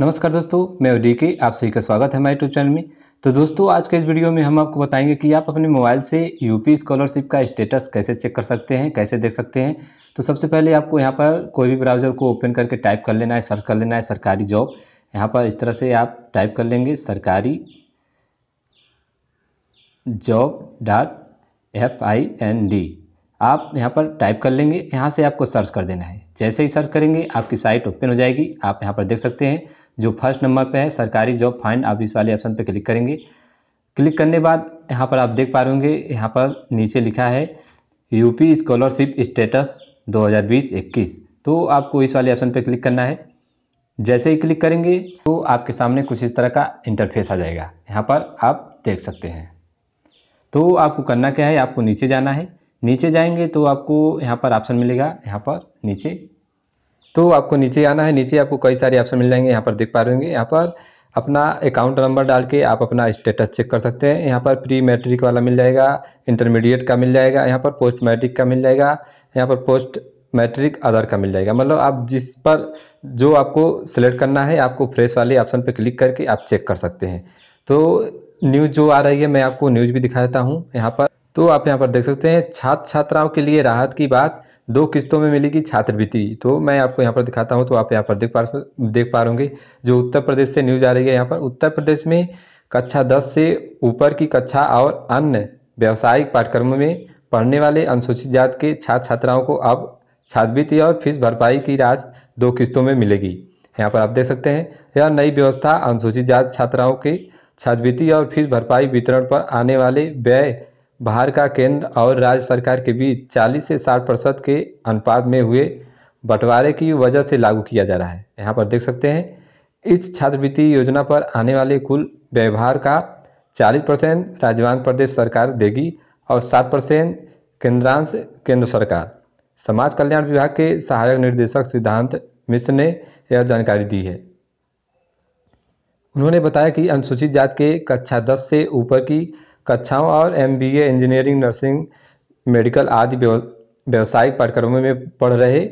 नमस्कार दोस्तों मैं ओडी के आप सभी का स्वागत है हमारे यूट्यूब चैनल में तो दोस्तों आज के इस वीडियो में हम आपको बताएंगे कि आप अपने मोबाइल से यूपी स्कॉलरशिप का स्टेटस कैसे चेक कर सकते हैं कैसे देख सकते हैं तो सबसे पहले आपको यहाँ पर कोई भी ब्राउज़र को ओपन करके टाइप कर लेना है सर्च कर लेना है सरकारी जॉब यहाँ पर इस तरह से आप टाइप कर लेंगे सरकारी job dot F I N D आप यहाँ पर टाइप कर लेंगे यहाँ से आपको सर्च कर देना है जैसे ही सर्च करेंगे आपकी साइट ओपन हो जाएगी आप यहाँ पर देख सकते हैं जो फर्स्ट नंबर पे है सरकारी जॉब फाइंड आप इस वाले ऑप्शन पे क्लिक करेंगे क्लिक करने बाद यहाँ पर आप देख पा रहे होंगे यहाँ पर नीचे लिखा है यूपी स्कॉलरशिप स्टेटस 2020-21 तो आपको इस वाले ऑप्शन पे क्लिक करना है जैसे ही क्लिक करेंगे तो आपके सामने कुछ इस तरह का इंटरफेस आ जाएगा यहाँ पर आप देख सकते हैं तो आपको करना क्या है आपको नीचे जाना है नीचे जाएंगे तो आपको यहाँ पर ऑप्शन मिलेगा यहाँ पर नीचे तो आपको नीचे आना है नीचे आपको कई सारे ऑप्शन मिल जाएंगे यहाँ पर देख पा रहे होंगे यहाँ पर अपना अकाउंट नंबर डाल के आप अपना स्टेटस चेक कर सकते हैं यहाँ पर प्री मैट्रिक वाला मिल जाएगा इंटरमीडिएट का मिल जाएगा यहाँ पर पोस्ट मैट्रिक का मिल जाएगा यहाँ पर पोस्ट मैट्रिक आधार का मिल जाएगा मतलब आप जिस पर जो आपको सेलेक्ट करना है आपको फ्रेश वाले ऑप्शन पर क्लिक करके आप चेक कर सकते हैं तो न्यूज़ जो आ रही है मैं आपको न्यूज़ भी दिखा देता हूँ यहाँ पर तो आप यहाँ पर देख सकते हैं छात्र छात्राओं के लिए राहत की बात दो किस्तों में मिलेगी छात्रवृत्ति तो मैं आपको यहाँ पर दिखाता हूँ तो आप यहाँ पर देख पा देख पा होंगे जो उत्तर प्रदेश से न्यूज आ रही है यहाँ पर उत्तर प्रदेश में कक्षा दस से ऊपर की कक्षा और अन्य व्यावसायिक पाठ्यक्रमों में पढ़ने वाले अनुसूचित जात के छात्र छात्राओं को अब छात्रवृत्ति और फीस भरपाई की राशि दो किस्तों में मिलेगी यहाँ पर आप देख सकते हैं यह नई व्यवस्था अनुसूचित जात छात्राओं के छात्रवृत्ति और फीस भरपाई वितरण पर आने वाले व्यय भार का केंद्र और राज्य सरकार के बीच 40 से 60 प्रतिशत के अनुपात में हुए बंटवारे की वजह से लागू किया जा रहा है यहाँ पर देख सकते हैं इस छात्रवृत्ति योजना पर आने वाले कुल व्यवहार का 40 परसेंट राजवान प्रदेश सरकार देगी और 7 परसेंट केंद्रांश केंद्र सरकार समाज कल्याण विभाग के सहायक निर्देशक सिद्धांत मिश्र ने यह जानकारी दी है उन्होंने बताया कि अनुसूचित जाति के कक्षा दस से ऊपर की कक्षाओं और M B A engineering nursing medical आदि व्यावसायिक पाठ्यक्रमों में पढ़ रहे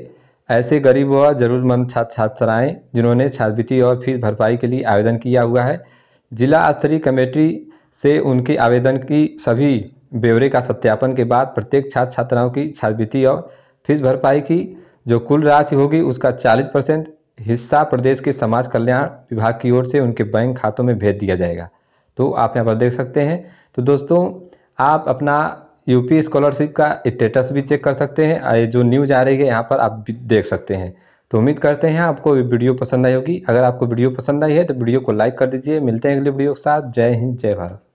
ऐसे गरीब व जरूरतमंद छात्र छात्राएँ जिन्होंने छात्रवृत्ति और फीस भरपाई के लिए आवेदन किया हुआ है जिला स्तरीय कमेटी से उनके आवेदन की सभी ब्यौरे का सत्यापन के बाद प्रत्येक छात्र छात्राओं की छात्रवृत्ति और फीस भरपाई की जो कुल राशि होगी उसका 40 परसेंट हिस्सा प्रदेश के समाज कल्याण विभाग की ओर से उनके बैंक खातों में भेज दिया जाएगा तो आप यहाँ पर देख सकते हैं तो दोस्तों आप अपना यूपी स्कॉलरशिप का स्टेटस भी चेक कर सकते हैं जो न्यूज आ रही है यहाँ पर आप देख सकते हैं तो उम्मीद करते हैं आपको वीडियो पसंद आई होगी अगर आपको वीडियो पसंद आई है तो वीडियो को लाइक कर दीजिए मिलते हैं अगले वीडियो के साथ जय हिंद जय भारत